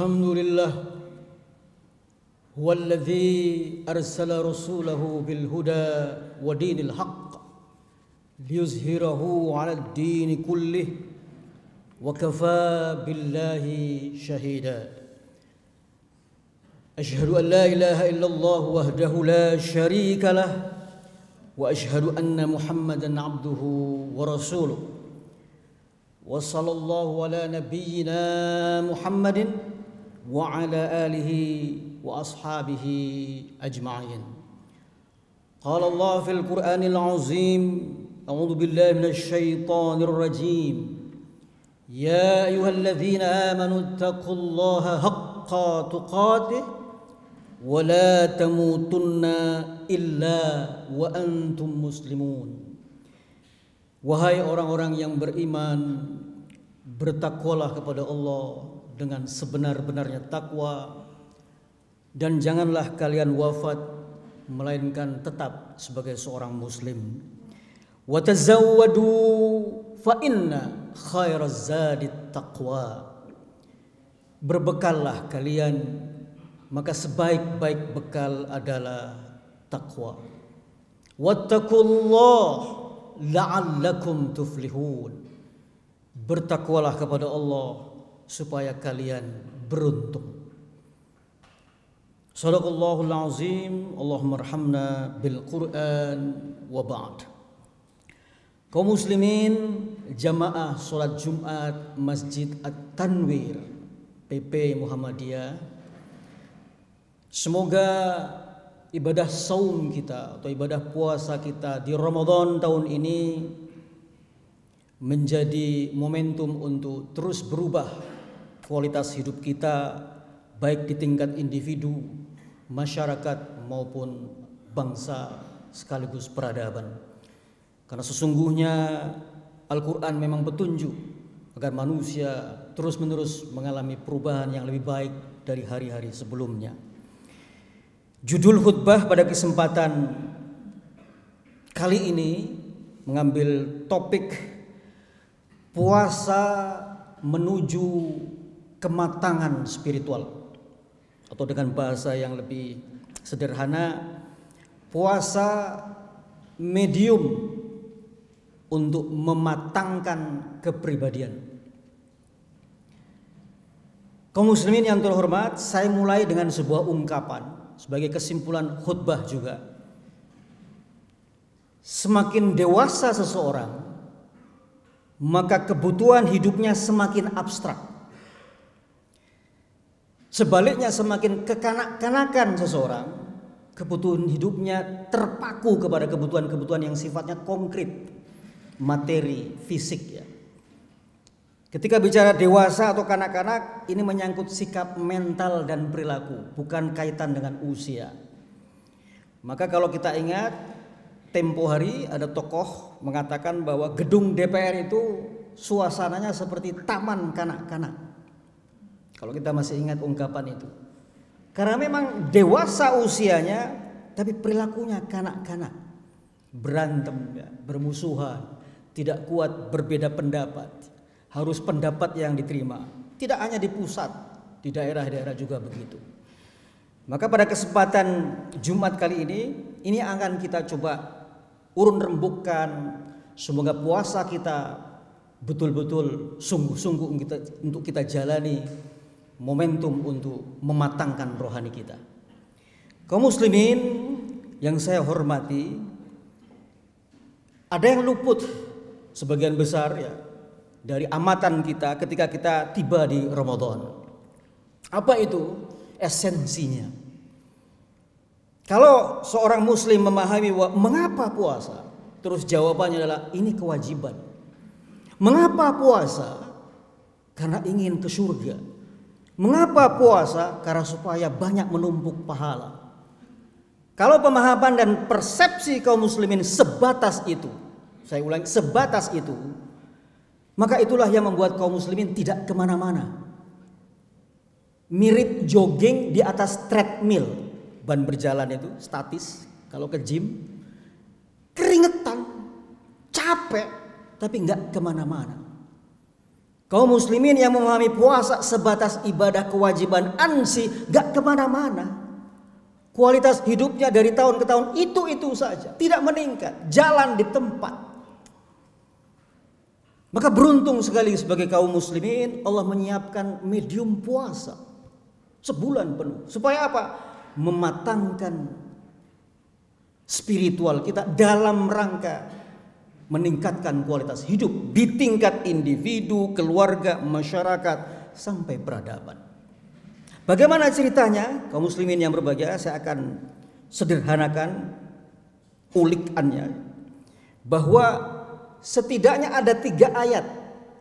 الحمد لله هو الذي أرسل رسوله بالهدى ودين الحق ليظهره على الدين كله وكفى بالله شهيدا أشهد أن لا إله إلا الله وحده لا شريك له وأشهد أن محمدا عبده ورسوله وصلى الله على نبينا محمد وعلى اله واصحابه اجمعين قال الله في القران العظيم اعوذ بالله من الشيطان الرجيم يا ايها الذين امنوا اتقوا الله حق تقاته ولا تموتن الا وانتم مسلمون وهاي orang-orang yang beriman, bertakwalah kepada Allah dengan sebenar-benarnya takwa dan janganlah kalian wafat melainkan tetap sebagai seorang muslim. Watazawwadu fa inna khairaz taqwa. Berbekallah kalian maka sebaik-baik bekal adalah takwa. Wattaqullah la'allakum tuflihun. Bertakwalah kepada Allah supaya kalian beruntung. Sadaqallahul azim, Allahumma arhamna bil Qur'an wa ba'd. Kaum muslimin jamaah salat Jumat Masjid At-Tanwir PP Muhammadiyah Semoga ibadah saum kita atau ibadah puasa kita di Ramadan tahun ini menjadi momentum untuk terus berubah kualitas hidup kita baik di tingkat individu, masyarakat maupun bangsa sekaligus peradaban. Karena sesungguhnya Al-Qur'an memang petunjuk agar manusia terus-menerus mengalami perubahan yang lebih baik dari hari-hari sebelumnya. Judul khutbah pada kesempatan kali ini mengambil topik puasa menuju kematangan spiritual atau dengan bahasa yang lebih sederhana puasa medium untuk mematangkan kepribadian. Kaum muslimin yang terhormat, saya mulai dengan sebuah ungkapan sebagai kesimpulan khutbah juga. Semakin dewasa seseorang, maka kebutuhan hidupnya semakin abstrak. Sebaliknya semakin kekanak-kanakan seseorang, kebutuhan hidupnya terpaku kepada kebutuhan-kebutuhan yang sifatnya konkret, materi, fisik ya. Ketika bicara dewasa atau kanak-kanak, ini menyangkut sikap mental dan perilaku, bukan kaitan dengan usia. Maka kalau kita ingat, tempo hari ada tokoh mengatakan bahwa gedung DPR itu suasananya seperti taman kanak-kanak. Kalau kita masih ingat ungkapan itu. Karena memang dewasa usianya tapi perilakunya kanak-kanak. Berantem, bermusuhan, tidak kuat berbeda pendapat. Harus pendapat yang diterima. Tidak hanya di pusat, di daerah-daerah juga begitu. Maka pada kesempatan Jumat kali ini, ini akan kita coba urun rembukkan semoga puasa kita betul-betul sungguh-sungguh untuk kita jalani momentum untuk mematangkan rohani kita. Kaum muslimin yang saya hormati, ada yang luput sebagian besar ya dari amatan kita ketika kita tiba di Ramadan. Apa itu esensinya? Kalau seorang muslim memahami mengapa puasa, terus jawabannya adalah ini kewajiban. Mengapa puasa? Karena ingin ke surga. Mengapa puasa? Karena supaya banyak menumpuk pahala. Kalau pemahaman dan persepsi kaum muslimin sebatas itu, saya ulangi, sebatas itu, maka itulah yang membuat kaum muslimin tidak kemana-mana. Mirip jogging di atas treadmill, ban berjalan itu statis, kalau ke gym, keringetan, capek, tapi nggak kemana-mana. Kau muslimin yang memahami puasa sebatas ibadah kewajiban ansi gak kemana-mana. Kualitas hidupnya dari tahun ke tahun itu-itu saja. Tidak meningkat. Jalan di tempat. Maka beruntung sekali sebagai kaum muslimin Allah menyiapkan medium puasa. Sebulan penuh. Supaya apa? Mematangkan spiritual kita dalam rangka meningkatkan kualitas hidup di tingkat individu, keluarga, masyarakat sampai peradaban. Bagaimana ceritanya? Kaum muslimin yang berbahagia, saya akan sederhanakan ulikannya bahwa setidaknya ada tiga ayat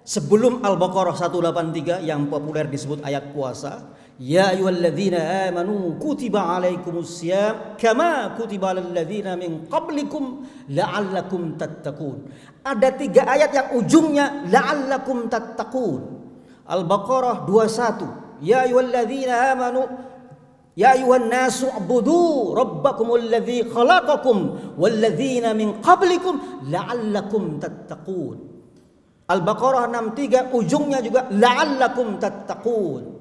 sebelum Al-Baqarah 183 yang populer disebut ayat puasa يا أيها الذين آمنوا كتب عليكم الصيام كما كتب على الذين من قبلكم لعلكم تتقون ada tiga ayat yang ujungnya لعلكم تتقون البقرة 21 يا أيها الذين آمنوا يا أيها الناس اعبدوا ربكم الذي خلقكم والذين من قبلكم لعلكم تتقون البقرة 63 ujungnya juga لعلكم تتقون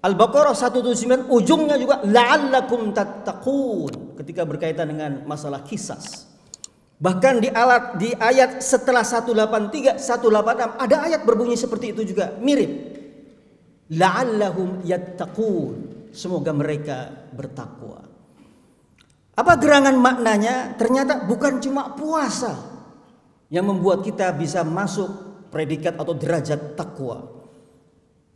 Al-Baqarah 179 ujungnya juga la'allakum tattaqun ketika berkaitan dengan masalah kisas. Bahkan di alat di ayat setelah 183 186 ada ayat berbunyi seperti itu juga, mirip. La'allahum yattaqun. Semoga mereka bertakwa. Apa gerangan maknanya? Ternyata bukan cuma puasa yang membuat kita bisa masuk predikat atau derajat takwa.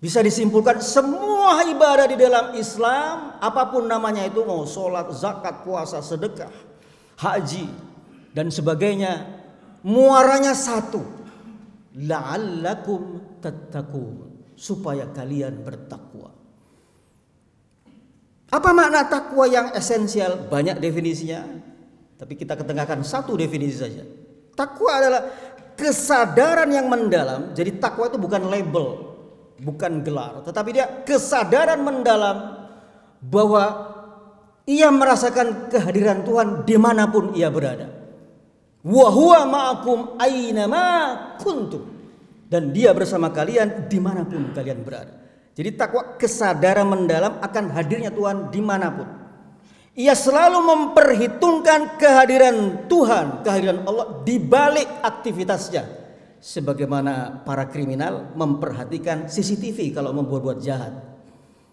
Bisa disimpulkan semua ibadah di dalam Islam apapun namanya itu mau sholat, zakat, puasa, sedekah, haji dan sebagainya muaranya satu. La'allakum tattaqun supaya kalian bertakwa. Apa makna takwa yang esensial? Banyak definisinya, tapi kita ketengahkan satu definisi saja. Takwa adalah kesadaran yang mendalam. Jadi takwa itu bukan label, bukan gelar, tetapi dia kesadaran mendalam bahwa ia merasakan kehadiran Tuhan dimanapun ia berada. Wahwa ma'akum aynama kuntum. Dan dia bersama kalian dimanapun kalian berada. Jadi takwa kesadaran mendalam akan hadirnya Tuhan dimanapun. Ia selalu memperhitungkan kehadiran Tuhan, kehadiran Allah di balik aktivitasnya sebagaimana para kriminal memperhatikan CCTV kalau membuat-buat jahat.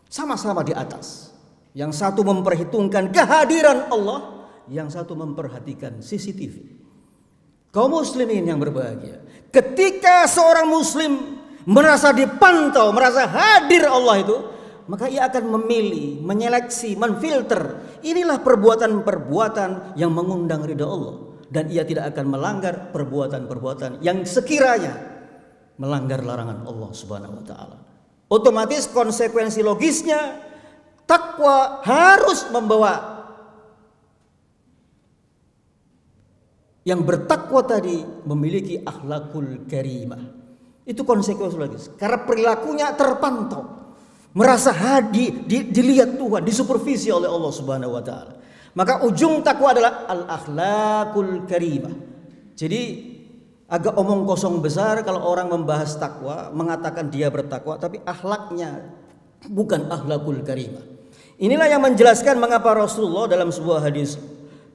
Sama-sama di atas. Yang satu memperhitungkan kehadiran Allah, yang satu memperhatikan CCTV. Kaum muslimin yang berbahagia, ketika seorang muslim merasa dipantau, merasa hadir Allah itu, maka ia akan memilih, menyeleksi, menfilter. Inilah perbuatan-perbuatan yang mengundang ridha Allah dan ia tidak akan melanggar perbuatan-perbuatan yang sekiranya melanggar larangan Allah Subhanahu wa taala. Otomatis konsekuensi logisnya takwa harus membawa yang bertakwa tadi memiliki akhlakul karimah. Itu konsekuensi logis. Karena perilakunya terpantau. Merasa hadi dilihat Tuhan, disupervisi oleh Allah Subhanahu wa taala. Maka ujung takwa adalah al-akhlakul karimah. Jadi agak omong kosong besar kalau orang membahas takwa, mengatakan dia bertakwa tapi akhlaknya bukan akhlakul karimah. Inilah yang menjelaskan mengapa Rasulullah dalam sebuah hadis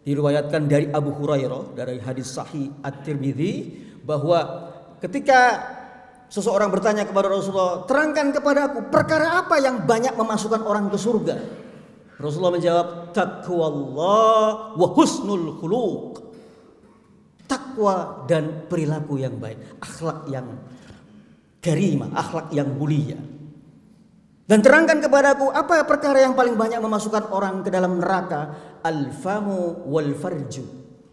diriwayatkan dari Abu Hurairah dari hadis sahih At-Tirmidzi bahwa ketika seseorang bertanya kepada Rasulullah, "Terangkan kepadaku perkara apa yang banyak memasukkan orang ke surga?" Rasulullah menjawab, takwa wa husnul khuluq." Takwa dan perilaku yang baik, akhlak yang karimah, akhlak yang mulia. Dan terangkan kepadaku apa perkara yang paling banyak memasukkan orang ke dalam neraka? Al-famu wal farju.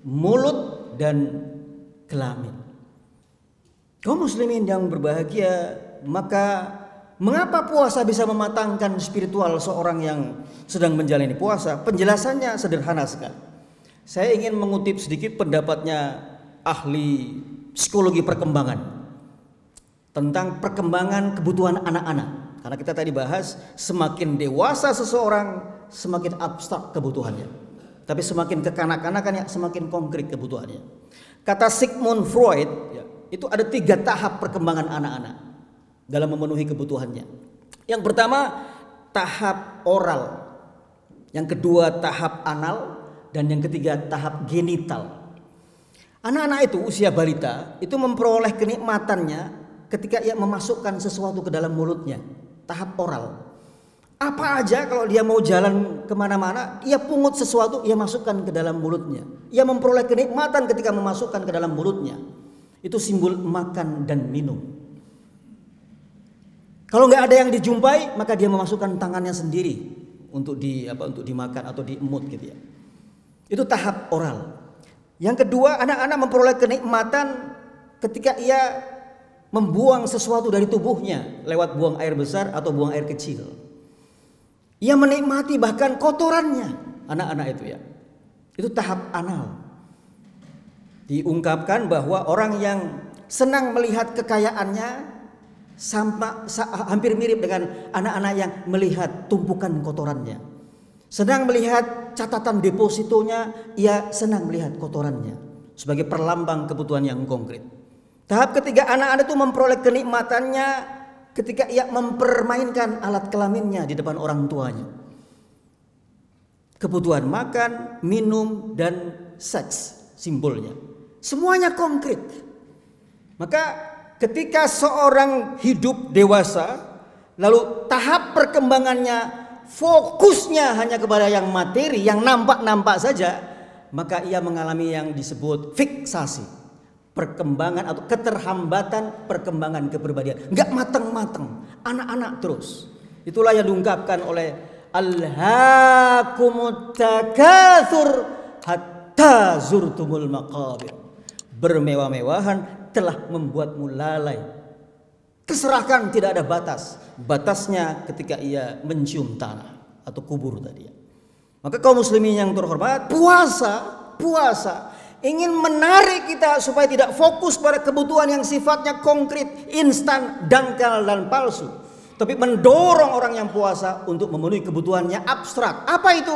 Mulut dan kelamin. kaum muslimin yang berbahagia, maka mengapa puasa bisa mematangkan spiritual seorang yang sedang menjalani puasa? Penjelasannya sederhana sekali. Saya ingin mengutip sedikit pendapatnya ahli psikologi perkembangan tentang perkembangan kebutuhan anak-anak. Karena kita tadi bahas semakin dewasa seseorang semakin abstrak kebutuhannya. Tapi semakin kekanak-kanakannya semakin konkret kebutuhannya. Kata Sigmund Freud ya, itu ada tiga tahap perkembangan anak-anak dalam memenuhi kebutuhannya. Yang pertama tahap oral, yang kedua tahap anal dan yang ketiga tahap genital. Anak-anak itu usia balita itu memperoleh kenikmatannya ketika ia memasukkan sesuatu ke dalam mulutnya, tahap oral. Apa aja kalau dia mau jalan kemana-mana, ia pungut sesuatu, ia masukkan ke dalam mulutnya. Ia memperoleh kenikmatan ketika memasukkan ke dalam mulutnya. Itu simbol makan dan minum. Kalau nggak ada yang dijumpai, maka dia memasukkan tangannya sendiri untuk di apa untuk dimakan atau diemut gitu ya. Itu tahap oral. Yang kedua, anak-anak memperoleh kenikmatan ketika ia membuang sesuatu dari tubuhnya lewat buang air besar atau buang air kecil. Ia menikmati bahkan kotorannya anak-anak itu ya. Itu tahap anal. Diungkapkan bahwa orang yang senang melihat kekayaannya sama, hampir mirip dengan anak-anak yang melihat tumpukan kotorannya. senang melihat catatan depositonya, ia senang melihat kotorannya sebagai perlambang kebutuhan yang konkret. Tahap ketiga anak-anak itu memperoleh kenikmatannya ketika ia mempermainkan alat kelaminnya di depan orang tuanya. Kebutuhan makan, minum, dan seks simbolnya. Semuanya konkret. Maka ketika seorang hidup dewasa lalu tahap perkembangannya fokusnya hanya kepada yang materi yang nampak-nampak saja maka ia mengalami yang disebut fiksasi perkembangan atau keterhambatan perkembangan kepribadian nggak mateng-mateng, anak-anak terus itulah yang diungkapkan oleh al hakumutakathur hatta zurtumul maqabir bermewah-mewahan telah membuatmu lalai. keserahkan tidak ada batas. Batasnya ketika ia mencium tanah atau kubur tadi. Maka kaum muslimin yang terhormat, puasa, puasa ingin menarik kita supaya tidak fokus pada kebutuhan yang sifatnya konkret, instan, dangkal dan palsu. Tapi mendorong orang yang puasa untuk memenuhi kebutuhannya abstrak. Apa itu?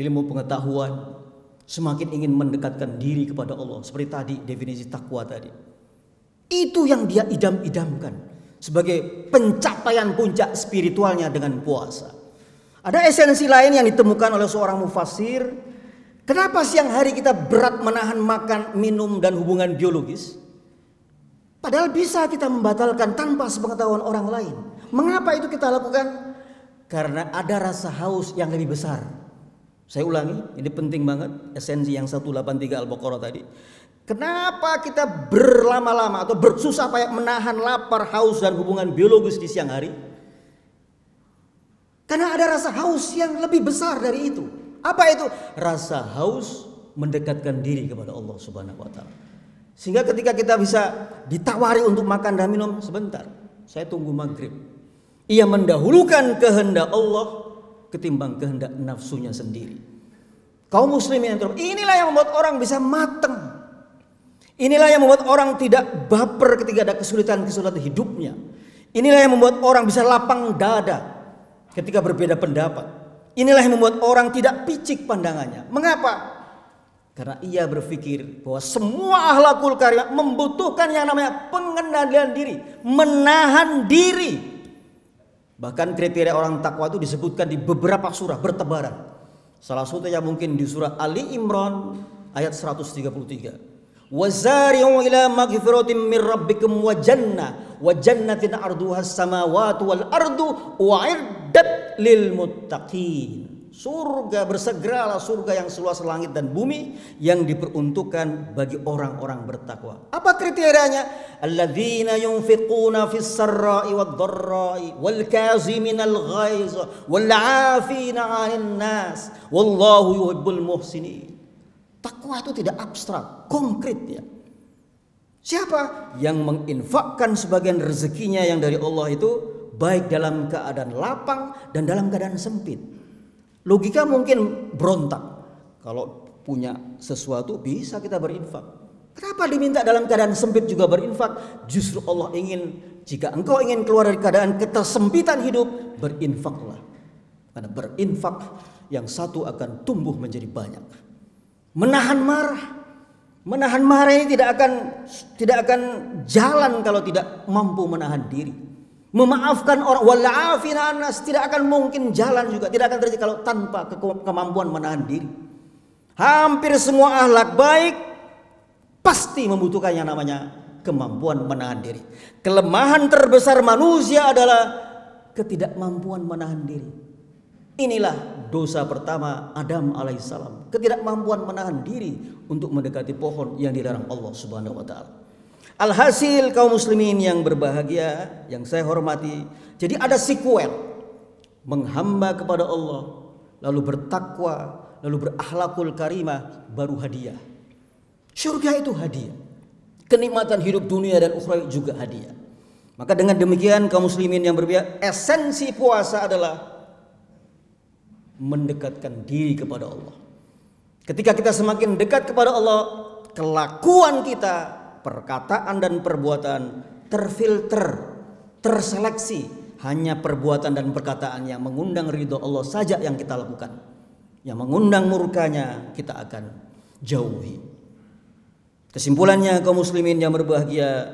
Ilmu pengetahuan, semakin ingin mendekatkan diri kepada Allah. Seperti tadi definisi takwa tadi. Itu yang dia idam-idamkan sebagai pencapaian puncak spiritualnya dengan puasa. Ada esensi lain yang ditemukan oleh seorang mufasir. Kenapa siang hari kita berat menahan makan, minum, dan hubungan biologis? Padahal bisa kita membatalkan tanpa sepengetahuan orang lain. Mengapa itu kita lakukan? Karena ada rasa haus yang lebih besar saya ulangi, ini penting banget esensi yang 183 Al-Baqarah tadi. Kenapa kita berlama-lama atau bersusah payah menahan lapar, haus dan hubungan biologis di siang hari? Karena ada rasa haus yang lebih besar dari itu. Apa itu? Rasa haus mendekatkan diri kepada Allah Subhanahu wa taala. Sehingga ketika kita bisa ditawari untuk makan dan minum sebentar, saya tunggu maghrib. Ia mendahulukan kehendak Allah ketimbang kehendak nafsunya sendiri. Kaum muslimin yang inilah yang membuat orang bisa matang. Inilah yang membuat orang tidak baper ketika ada kesulitan-kesulitan hidupnya. Inilah yang membuat orang bisa lapang dada ketika berbeda pendapat. Inilah yang membuat orang tidak picik pandangannya. Mengapa? Karena ia berpikir bahwa semua ahlakul karimah membutuhkan yang namanya pengendalian diri, menahan diri Bahkan kriteria orang takwa itu disebutkan di beberapa surah bertebaran. Salah satunya mungkin di surah Ali Imran ayat 133. Wazari'u ila maghfiratin min rabbikum wa jannah wa jannatin arduha samawati wal ardu wa'iddat lil muttaqin. Surga bersegeralah surga yang seluas langit dan bumi yang diperuntukkan bagi orang-orang bertakwa. Apa kriterianya? Alladzina yunfiquna fis sarra'i wad dharra'i wal al ghaiz wal 'afina 'anil nas wallahu yuhibbul muhsinin. Takwa itu tidak abstrak, konkret ya. Siapa yang menginfakkan sebagian rezekinya yang dari Allah itu baik dalam keadaan lapang dan dalam keadaan sempit. Logika mungkin berontak. Kalau punya sesuatu bisa kita berinfak. Kenapa diminta dalam keadaan sempit juga berinfak? Justru Allah ingin jika engkau ingin keluar dari keadaan ketersempitan hidup, berinfaklah. Karena berinfak yang satu akan tumbuh menjadi banyak. Menahan marah, menahan marah ini tidak akan tidak akan jalan kalau tidak mampu menahan diri memaafkan orang walafina anas tidak akan mungkin jalan juga tidak akan terjadi kalau tanpa kemampuan menahan diri hampir semua ahlak baik pasti membutuhkan yang namanya kemampuan menahan diri kelemahan terbesar manusia adalah ketidakmampuan menahan diri inilah dosa pertama Adam alaihissalam ketidakmampuan menahan diri untuk mendekati pohon yang dilarang Allah subhanahu Alhasil kaum muslimin yang berbahagia, yang saya hormati. Jadi ada sequel. Menghamba kepada Allah, lalu bertakwa, lalu berakhlakul karimah, baru hadiah. syurga itu hadiah. Kenikmatan hidup dunia dan ukhrawi juga hadiah. Maka dengan demikian kaum muslimin yang berbahagia, esensi puasa adalah mendekatkan diri kepada Allah. Ketika kita semakin dekat kepada Allah, kelakuan kita perkataan dan perbuatan terfilter, terseleksi. Hanya perbuatan dan perkataan yang mengundang ridho Allah saja yang kita lakukan. Yang mengundang murkanya kita akan jauhi. Kesimpulannya kaum muslimin yang berbahagia,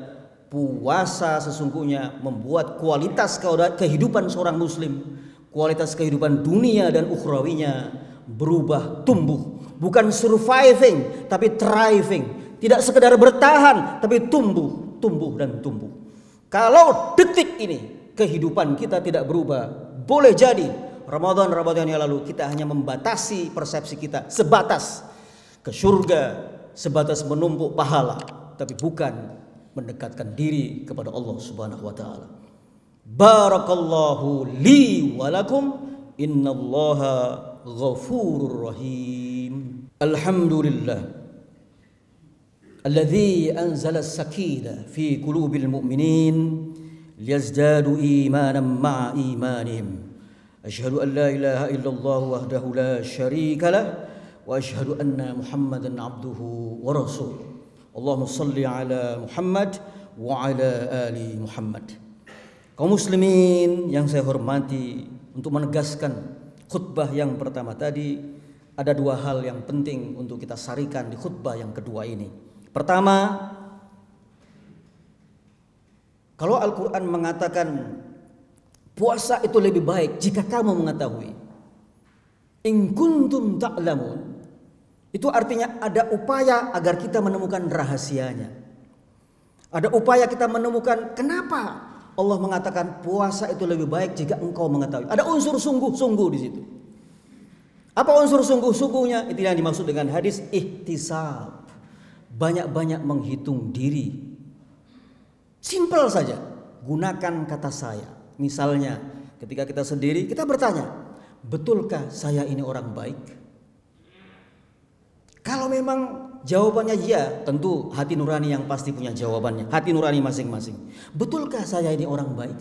puasa sesungguhnya membuat kualitas kehidupan seorang muslim, kualitas kehidupan dunia dan ukhrawinya berubah tumbuh bukan surviving tapi thriving tidak sekedar bertahan, tapi tumbuh, tumbuh dan tumbuh. Kalau detik ini kehidupan kita tidak berubah, boleh jadi Ramadan Ramadan yang lalu kita hanya membatasi persepsi kita sebatas ke surga, sebatas menumpuk pahala, tapi bukan mendekatkan diri kepada Allah Subhanahu wa taala. Barakallahu li wa lakum innallaha ghafurur rahim. Alhamdulillah الذي أنزل السكينة في قلوب المؤمنين ليزدادوا إيمانا مع إيمانهم أشهد أن لا إله إلا الله وحده لا شريك له وأشهد أن محمدا عبده ورسوله اللهم صل على محمد وعلى آل محمد kaum muslimin yang saya hormati untuk menegaskan khutbah yang pertama tadi ada dua hal yang penting untuk kita sarikan di khutbah yang kedua ini. Pertama, kalau Al-Quran mengatakan puasa itu lebih baik jika kamu mengetahui. In kuntum ta'lamun. Itu artinya ada upaya agar kita menemukan rahasianya. Ada upaya kita menemukan kenapa Allah mengatakan puasa itu lebih baik jika engkau mengetahui. Ada unsur sungguh-sungguh di situ. Apa unsur sungguh-sungguhnya? Itu yang dimaksud dengan hadis ihtisab banyak-banyak menghitung diri. Simple saja, gunakan kata saya. Misalnya, ketika kita sendiri, kita bertanya, "Betulkah saya ini orang baik?" Kalau memang jawabannya iya tentu hati nurani yang pasti punya jawabannya. Hati nurani masing-masing. Betulkah saya ini orang baik?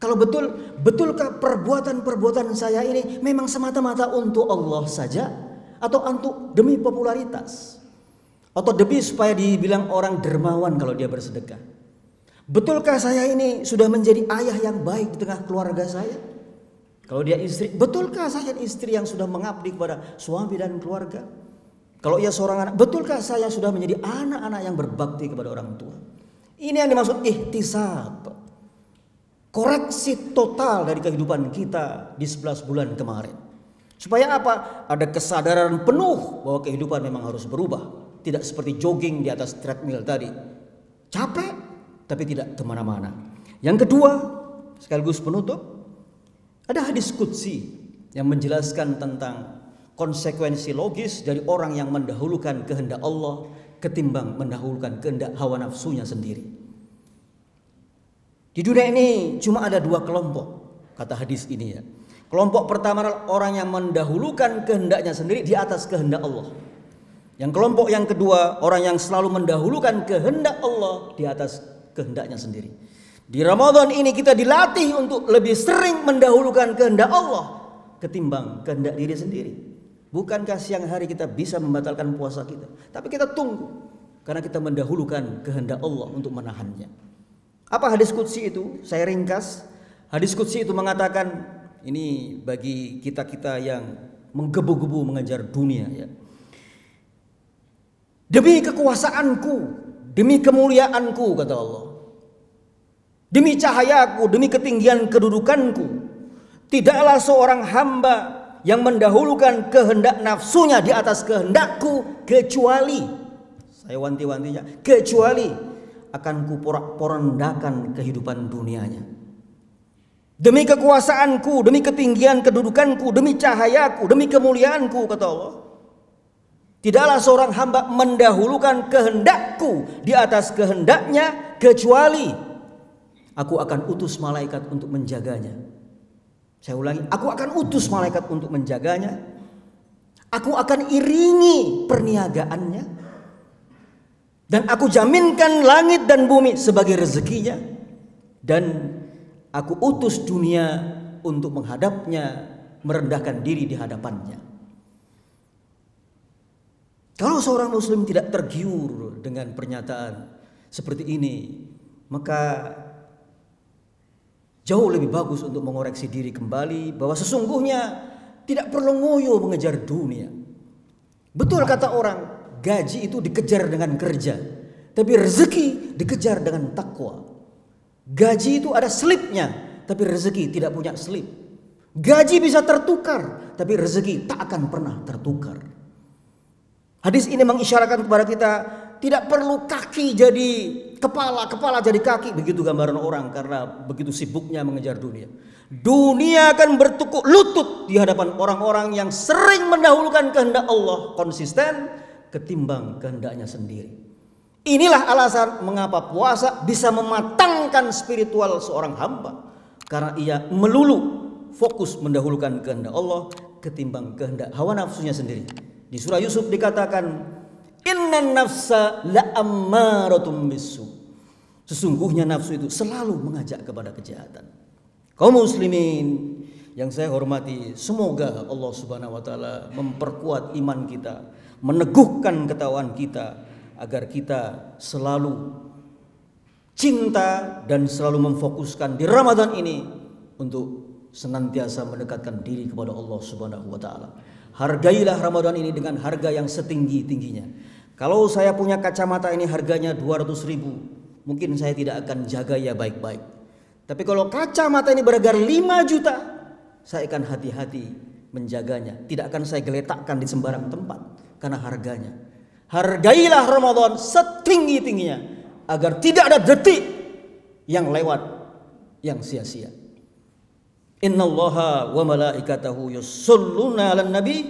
Kalau betul, betulkah perbuatan-perbuatan saya ini memang semata-mata untuk Allah saja atau untuk demi popularitas? Atau demi supaya dibilang orang dermawan kalau dia bersedekah. Betulkah saya ini sudah menjadi ayah yang baik di tengah keluarga saya? Kalau dia istri, betulkah saya istri yang sudah mengabdi kepada suami dan keluarga? Kalau ia seorang anak, betulkah saya sudah menjadi anak-anak yang berbakti kepada orang tua? Ini yang dimaksud ihtisab. Koreksi total dari kehidupan kita di 11 bulan kemarin. Supaya apa? Ada kesadaran penuh bahwa kehidupan memang harus berubah tidak seperti jogging di atas treadmill tadi. Capek, tapi tidak kemana-mana. Yang kedua, sekaligus penutup, ada hadis kudsi yang menjelaskan tentang konsekuensi logis dari orang yang mendahulukan kehendak Allah ketimbang mendahulukan kehendak hawa nafsunya sendiri. Di dunia ini cuma ada dua kelompok, kata hadis ini ya. Kelompok pertama adalah orang yang mendahulukan kehendaknya sendiri di atas kehendak Allah. Yang kelompok yang kedua, orang yang selalu mendahulukan kehendak Allah di atas kehendaknya sendiri. Di Ramadan ini kita dilatih untuk lebih sering mendahulukan kehendak Allah ketimbang kehendak diri sendiri. Bukankah siang hari kita bisa membatalkan puasa kita? Tapi kita tunggu karena kita mendahulukan kehendak Allah untuk menahannya. Apa hadis kutsi itu? Saya ringkas. Hadis kutsi itu mengatakan ini bagi kita-kita yang menggebu-gebu mengejar dunia ya Demi kekuasaanku, demi kemuliaanku kata Allah. Demi cahayaku, demi ketinggian kedudukanku. Tidaklah seorang hamba yang mendahulukan kehendak nafsunya di atas kehendakku kecuali saya wanti-wantinya kecuali akan kuporak-porandakan kehidupan dunianya. Demi kekuasaanku, demi ketinggian kedudukanku, demi cahayaku, demi kemuliaanku, kata Allah. Tidaklah seorang hamba mendahulukan kehendakku di atas kehendaknya kecuali aku akan utus malaikat untuk menjaganya. Saya ulangi, aku akan utus malaikat untuk menjaganya. Aku akan iringi perniagaannya. Dan aku jaminkan langit dan bumi sebagai rezekinya. Dan aku utus dunia untuk menghadapnya, merendahkan diri di hadapannya. Kalau seorang muslim tidak tergiur dengan pernyataan seperti ini, maka jauh lebih bagus untuk mengoreksi diri kembali bahwa sesungguhnya tidak perlu ngoyo mengejar dunia. Betul kata orang, gaji itu dikejar dengan kerja, tapi rezeki dikejar dengan takwa. Gaji itu ada slipnya, tapi rezeki tidak punya slip. Gaji bisa tertukar, tapi rezeki tak akan pernah tertukar. Hadis ini mengisyaratkan kepada kita tidak perlu kaki jadi kepala, kepala jadi kaki. Begitu gambaran orang karena begitu sibuknya mengejar dunia. Dunia akan bertukuk lutut di hadapan orang-orang yang sering mendahulukan kehendak Allah konsisten ketimbang kehendaknya sendiri. Inilah alasan mengapa puasa bisa mematangkan spiritual seorang hamba karena ia melulu fokus mendahulukan kehendak Allah ketimbang kehendak hawa nafsunya sendiri. Di surah Yusuf dikatakan, "Inna nafsa la'ammaratum bisu." Sesungguhnya nafsu itu selalu mengajak kepada kejahatan. Kaum muslimin yang saya hormati, semoga Allah Subhanahu wa taala memperkuat iman kita, meneguhkan ketahuan kita agar kita selalu cinta dan selalu memfokuskan di Ramadan ini untuk senantiasa mendekatkan diri kepada Allah Subhanahu wa taala. Hargailah Ramadan ini dengan harga yang setinggi-tingginya. Kalau saya punya kacamata ini harganya 200 ribu, mungkin saya tidak akan jaga ya baik-baik. Tapi kalau kacamata ini berharga 5 juta, saya akan hati-hati menjaganya. Tidak akan saya geletakkan di sembarang tempat karena harganya. Hargailah Ramadan setinggi-tingginya agar tidak ada detik yang lewat yang sia-sia. إن الله وملائكته يصلون على النبي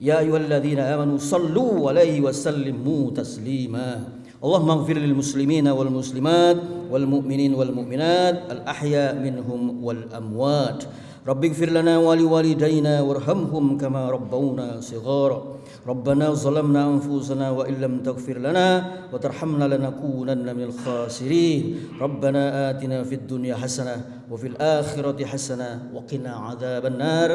يا أيها الذين آمنوا صلوا عليه وسلموا تسليما اللهم اغفر للمسلمين والمسلمات والمؤمنين والمؤمنات الأحياء منهم والأموات رب اغفر لنا ولوالدينا وارحمهم كما ربونا صغارا ربنا ظلمنا أنفسنا وإن لم تغفر لنا وترحمنا لنكونن من الخاسرين ربنا آتنا في الدنيا حسنة وفي الآخرة حسنة وقنا عذاب النار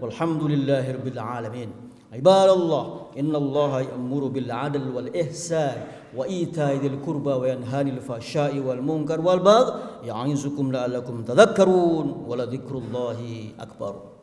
والحمد لله رب العالمين عباد الله إن الله يأمر بالعدل والإحسان وإيتاء ذي القربى وينهى عن الفحشاء والمنكر والبغي يعظكم لعلكم تذكرون ولذكر الله أكبر